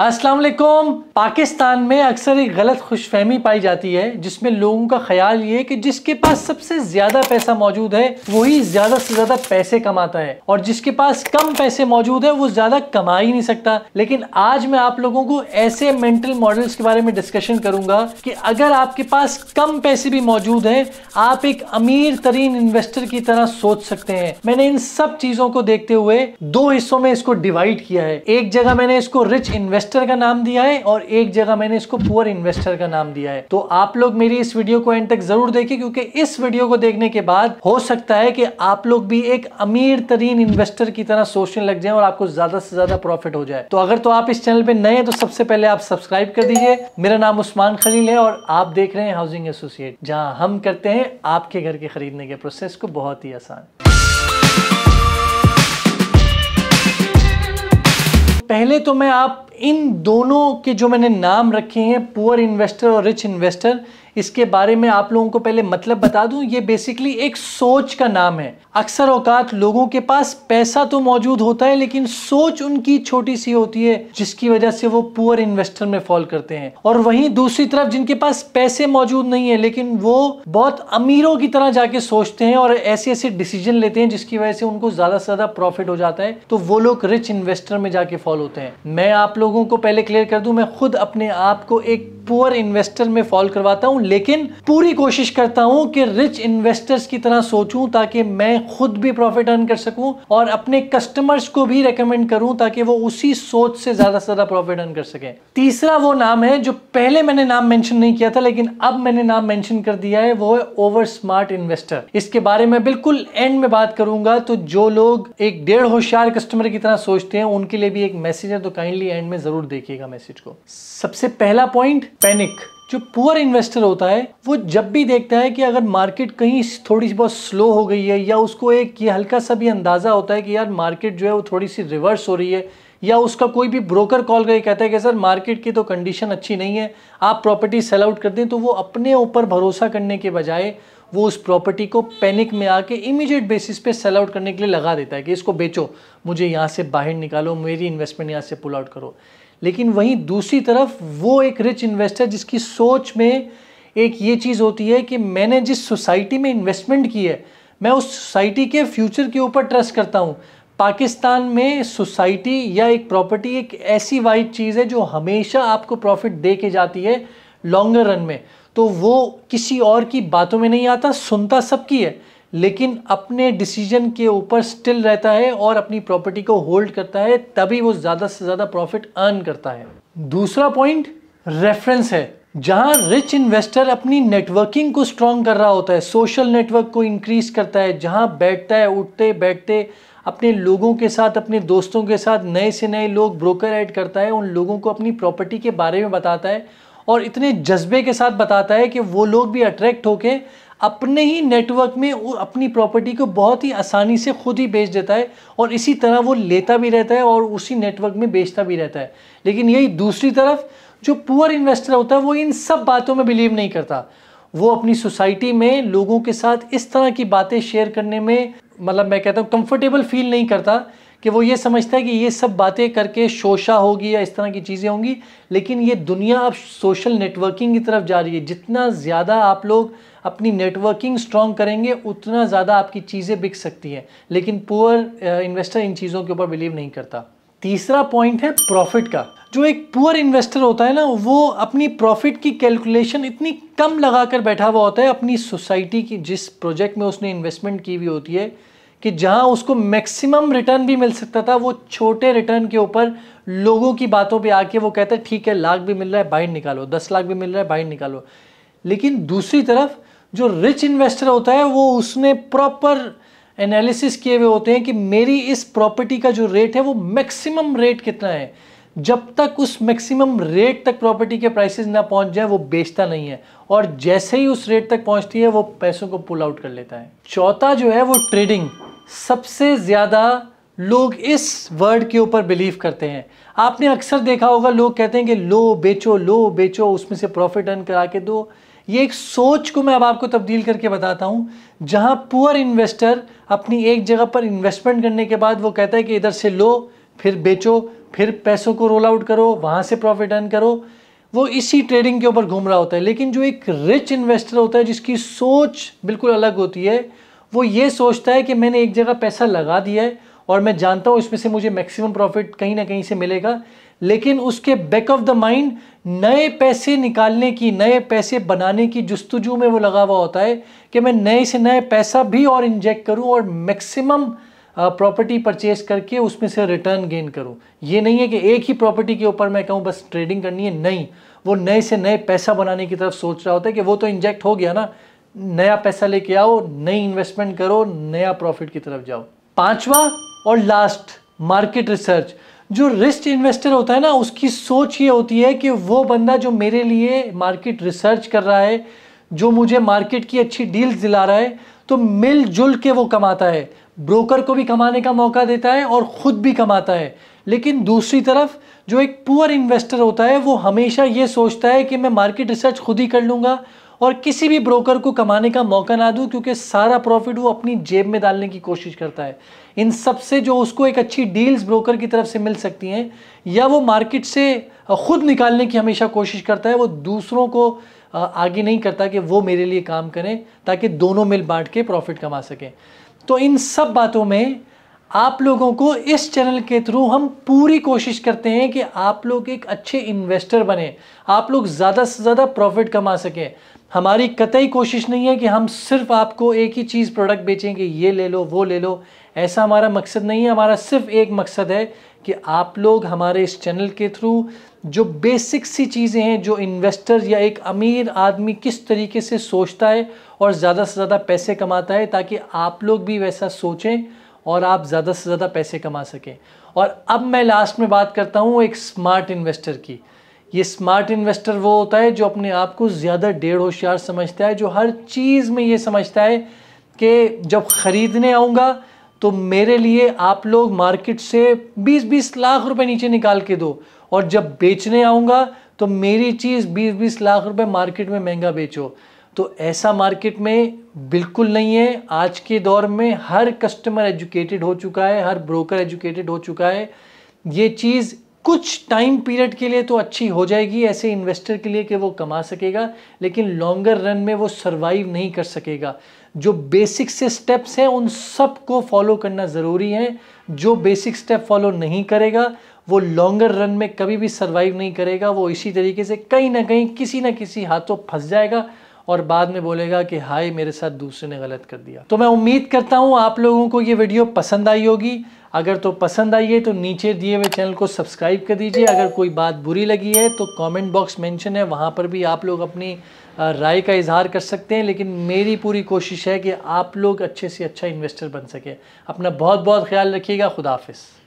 अस्सलाम वालेकुम पाकिस्तान में अक्सर एक गलत खुशफहमी पाई जाती है जिसमें लोगों का ख्याल ये कि जिसके पास सबसे ज़्यादा पैसा मौजूद है वही ज़्यादा से ज़्यादा पैसे कमाता है और जिसके पास कम पैसे मौजूद है वो ज़्यादा कमा ही नहीं सकता लेकिन आज मैं आप लोगों को ऐसे मेंटल मॉडल्स के बारे में डिस्कशन करूंगा कि अगर आपके पास कम पैसे भी मौजूद हैं आप एक अमीर तरीन इन्वेस्टर की तरह सोच सकते हैं मैंने इन सब चीज़ों को देखते हुए दो हिस्सों में इसको डिवाइड किया है एक जगह मैंने इसको रिच इन्वेस्ट इन्वेस्टर का नाम दिया है और एक जगह मैंने इसको पुअर इन्वेस्टर का नाम दिया है तो आप लोग मेरी इस वीडियो को एंड तक जरूर देखें क्योंकि इस वीडियो को देखने के बाद हो सकता है कि आप लोग भी एक अमीर तरीन इन्वेस्टर की तरह सोचने लग जाए और आपको ज्यादा से ज्यादा प्रॉफिट हो जाए तो अगर तो आप इस चैनल पर नए तो सबसे पहले आप सब्सक्राइब कर दीजिए मेरा नाम उस्मान खलील है और आप देख रहे हैं हाउसिंग एसोसिएट जहाँ हम करते हैं आपके घर के खरीदने के प्रोसेस को बहुत ही आसान पहले तो मैं आप इन दोनों के जो मैंने नाम रखे हैं पुअर इन्वेस्टर और रिच इन्वेस्टर इसके बारे में आप लोगों को पहले मतलब बता दूं ये बेसिकली एक सोच का नाम है अक्सर औकात लोगों के पास पैसा तो मौजूद होता है लेकिन सोच उनकी छोटी सी होती है जिसकी वजह से वो पुअर इन्वेस्टर में फॉल करते हैं और वहीं दूसरी तरफ जिनके पास पैसे मौजूद नहीं है लेकिन वो बहुत अमीरों की तरह जाके सोचते हैं और ऐसे ऐसे डिसीजन लेते हैं जिसकी वजह से उनको ज्यादा से ज्यादा प्रॉफिट हो जाता है तो वो लोग रिच इन्वेस्टर में जाके फॉल होते हैं मैं आप लोगों को पहले क्लियर कर दूं मैं खुद अपने आप को एक पुअर इन्वेस्टर में फॉल करवाता हूँ लेकिन पूरी कोशिश करता हूँ कि रिच इन्वेस्टर्स की तरह सोचूं ताकि मैं खुद भी प्रॉफिट अर्न कर सकूं और अपने कस्टमर्स को भी रेकमेंड करूं ताकि वो उसी सोच से ज़्यादा से ज़्यादा प्रॉफिट अर्न कर सकें तीसरा वो नाम है जो पहले मैंने नाम मैंशन नहीं किया था लेकिन अब मैंने नाम मैंशन कर दिया है वो है ओवर स्मार्ट इन्वेस्टर इसके बारे में बिल्कुल एंड में बात करूंगा तो जो लोग एक डेढ़ होशियार कस्टमर की तरह सोचते हैं उनके लिए भी एक मैसेज है तो काइंडली एंड में जरूर देखिएगा मैसेज को सबसे पहला पॉइंट पैनिक जो पुअर इन्वेस्टर होता है वो जब भी देखता है कि अगर मार्केट कहीं थोड़ी सी बहुत स्लो हो गई है या उसको एक ये हल्का सा भी अंदाज़ा होता है कि यार मार्केट जो है वो थोड़ी सी रिवर्स हो रही है या उसका कोई भी ब्रोकर कॉल करके कहता है कि सर मार्केट की तो कंडीशन अच्छी नहीं है आप प्रॉपर्टी सेल आउट कर दें तो वो अपने ऊपर भरोसा करने के बजाय वो उस प्रॉपर्टी को पैनिक में आके इमीडिएट बेसिस पे सेल आउट करने के लिए लगा देता है कि इसको बेचो मुझे यहाँ से बाहर निकालो मेरी इन्वेस्टमेंट यहाँ से पुल आउट करो लेकिन वहीं दूसरी तरफ वो एक रिच इन्वेस्टर जिसकी सोच में एक ये चीज़ होती है कि मैंने जिस सोसाइटी में इन्वेस्टमेंट की है मैं उस सोसाइटी के फ्यूचर के ऊपर ट्रस्ट करता हूँ पाकिस्तान में सोसाइटी या एक प्रॉपर्टी एक ऐसी वाइड चीज़ है जो हमेशा आपको प्रॉफिट दे के जाती है लॉन्गर रन में तो वो किसी और की बातों में नहीं आता सुनता सबकी है लेकिन अपने डिसीजन के ऊपर स्टिल रहता है और अपनी प्रॉपर्टी को होल्ड करता है तभी वो ज़्यादा से ज़्यादा प्रॉफिट अर्न करता है दूसरा पॉइंट रेफरेंस है जहां रिच इन्वेस्टर अपनी नेटवर्किंग को स्ट्रॉन्ग कर रहा होता है सोशल नेटवर्क को इंक्रीज करता है जहां बैठता है उठते बैठते अपने लोगों के साथ अपने दोस्तों के साथ नए से नए लोग ब्रोकर ऐड करता है उन लोगों को अपनी प्रॉपर्टी के बारे में बताता है और इतने जज्बे के साथ बताता है कि वो लोग भी अट्रैक्ट होके अपने ही नेटवर्क में वो अपनी प्रॉपर्टी को बहुत ही आसानी से खुद ही बेच देता है और इसी तरह वो लेता भी रहता है और उसी नेटवर्क में बेचता भी रहता है लेकिन यही दूसरी तरफ जो पुअर इन्वेस्टर होता है वो इन सब बातों में बिलीव नहीं करता वो अपनी सोसाइटी में लोगों के साथ इस तरह की बातें शेयर करने में मतलब मैं कहता हूँ कंफर्टेबल फील नहीं करता कि वो ये समझता है कि ये सब बातें करके शोशा होगी या इस तरह की चीज़ें होंगी लेकिन ये दुनिया अब सोशल नेटवर्किंग की तरफ जा रही है जितना ज़्यादा आप लोग अपनी नेटवर्किंग स्ट्रॉन्ग करेंगे उतना ज़्यादा आपकी चीज़ें बिक सकती हैं लेकिन पुअर इन्वेस्टर uh, इन चीज़ों के ऊपर बिलीव नहीं करता तीसरा पॉइंट है प्रॉफिट का जो एक पुअर इन्वेस्टर होता है ना वो अपनी प्रॉफिट की कैलकुलेशन इतनी कम लगा कर बैठा हुआ होता है अपनी सोसाइटी की जिस प्रोजेक्ट में उसने इन्वेस्टमेंट की हुई होती है कि जहाँ उसको मैक्सिमम रिटर्न भी मिल सकता था वो छोटे रिटर्न के ऊपर लोगों की बातों पे आके वो कहते हैं ठीक है लाख भी मिल रहा है बाहर निकालो दस लाख भी मिल रहा है बाहर निकालो लेकिन दूसरी तरफ जो रिच इन्वेस्टर होता है वो उसने प्रॉपर एनालिसिस किए हुए होते हैं कि मेरी इस प्रॉपर्टी का जो रेट है वो मैक्सिमम रेट कितना है जब तक उस मैक्सिमम रेट तक प्रॉपर्टी के प्राइसेस ना पहुंच जाए वो बेचता नहीं है और जैसे ही उस रेट तक पहुंचती है वो पैसों को पुल आउट कर लेता है चौथा जो है वो ट्रेडिंग सबसे ज़्यादा लोग इस वर्ड के ऊपर बिलीव करते हैं आपने अक्सर देखा होगा लोग कहते हैं कि लो बेचो लो बेचो उसमें से प्रॉफिट अर्न करा के दो ये एक सोच को मैं अब आपको तब्दील करके बताता हूँ जहाँ पुअर इन्वेस्टर अपनी एक जगह पर इन्वेस्टमेंट करने के बाद वो कहता है कि इधर से लो फिर बेचो फिर पैसों को रोल आउट करो वहाँ से प्रॉफिट अर्न करो वो इसी ट्रेडिंग के ऊपर घूम रहा होता है लेकिन जो एक रिच इन्वेस्टर होता है जिसकी सोच बिल्कुल अलग होती है वो ये सोचता है कि मैंने एक जगह पैसा लगा दिया है और मैं जानता हूँ इसमें से मुझे मैक्सिमम प्रॉफिट कहीं ना कहीं से मिलेगा लेकिन उसके बैक ऑफ द माइंड नए पैसे निकालने की नए पैसे बनाने की जस्तुजू में वो लगा हुआ होता है कि मैं नए से नए पैसा भी और इंजेक्ट करूँ और मैक्सिमम प्रॉपर्टी परचेज करके उसमें से रिटर्न गेन करूँ ये नहीं है कि एक ही प्रॉपर्टी के ऊपर मैं कहूँ बस ट्रेडिंग करनी है नहीं वो नए से नए पैसा बनाने की तरफ सोच रहा होता है कि वो तो इंजेक्ट हो गया ना नया पैसा लेके आओ नई इन्वेस्टमेंट करो नया प्रॉफिट की तरफ जाओ पांचवा और लास्ट मार्केट रिसर्च जो रिस्ट इन्वेस्टर होता है ना उसकी सोच ये होती है कि वो बंदा जो मेरे लिए मार्केट रिसर्च कर रहा है जो मुझे मार्केट की अच्छी डील्स दिला रहा है तो मिलजुल के वो कमाता है ब्रोकर को भी कमाने का मौका देता है और ख़ुद भी कमाता है लेकिन दूसरी तरफ जो एक पुअर इन्वेस्टर होता है वो हमेशा ये सोचता है कि मैं मार्केट रिसर्च खुद ही कर लूँगा और किसी भी ब्रोकर को कमाने का मौका ना दूँ क्योंकि सारा प्रॉफिट वो अपनी जेब में डालने की कोशिश करता है इन सब से जो उसको एक अच्छी डील्स ब्रोकर की तरफ से मिल सकती हैं या वो मार्केट से ख़ुद निकालने की हमेशा कोशिश करता है वो दूसरों को आगे नहीं करता कि वो मेरे लिए काम करें ताकि दोनों मिल बांट के प्रॉफिट कमा सकें तो इन सब बातों में आप लोगों को इस चैनल के थ्रू हम पूरी कोशिश करते हैं कि आप लोग एक अच्छे इन्वेस्टर बने आप लोग ज़्यादा से ज़्यादा प्रॉफिट कमा सकें हमारी कतई कोशिश नहीं है कि हम सिर्फ आपको एक ही चीज़ प्रोडक्ट बेचेंगे ये ले लो वो ले लो ऐसा हमारा मकसद नहीं है हमारा सिर्फ एक मकसद है कि आप लोग हमारे इस चैनल के थ्रू जो बेसिक सी चीज़ें हैं जो इन्वेस्टर या एक अमीर आदमी किस तरीके से सोचता है और ज़्यादा से ज़्यादा पैसे कमाता है ताकि आप लोग भी वैसा सोचें और आप ज़्यादा से ज़्यादा पैसे कमा सकें और अब मैं लास्ट में बात करता हूँ एक स्मार्ट इन्वेस्टर की ये स्मार्ट इन्वेस्टर वो होता है जो अपने आप को ज़्यादा डेढ़ होशियार समझता है जो हर चीज़ में ये समझता है कि जब ख़रीदने आऊँगा तो मेरे लिए आप लोग मार्केट से 20-20 लाख रुपए नीचे निकाल के दो और जब बेचने आऊँगा तो मेरी चीज़ 20-20 लाख रुपए मार्केट में महंगा बेचो तो ऐसा मार्केट में बिल्कुल नहीं है आज के दौर में हर कस्टमर एजुकेटेड हो चुका है हर ब्रोकर एजुकेटेड हो चुका है ये चीज़ कुछ टाइम पीरियड के लिए तो अच्छी हो जाएगी ऐसे इन्वेस्टर के लिए कि वो कमा सकेगा लेकिन लॉन्गर रन में वो सरवाइव नहीं कर सकेगा जो बेसिक से स्टेप्स हैं उन सब को फॉलो करना ज़रूरी है जो बेसिक स्टेप फॉलो नहीं करेगा वो लॉन्गर रन में कभी भी सरवाइव नहीं करेगा वो इसी तरीके से कहीं ना कहीं किसी ना किसी हाथों फंस जाएगा और बाद में बोलेगा कि हाय मेरे साथ दूसरे ने गलत कर दिया तो मैं उम्मीद करता हूँ आप लोगों को ये वीडियो पसंद आई होगी अगर तो पसंद आई है तो नीचे दिए हुए चैनल को सब्सक्राइब कर दीजिए अगर कोई बात बुरी लगी है तो कमेंट बॉक्स मेंशन है वहाँ पर भी आप लोग अपनी राय का इजहार कर सकते हैं लेकिन मेरी पूरी कोशिश है कि आप लोग अच्छे से अच्छा इन्वेस्टर बन सके अपना बहुत बहुत ख्याल रखिएगा खुदाफिज़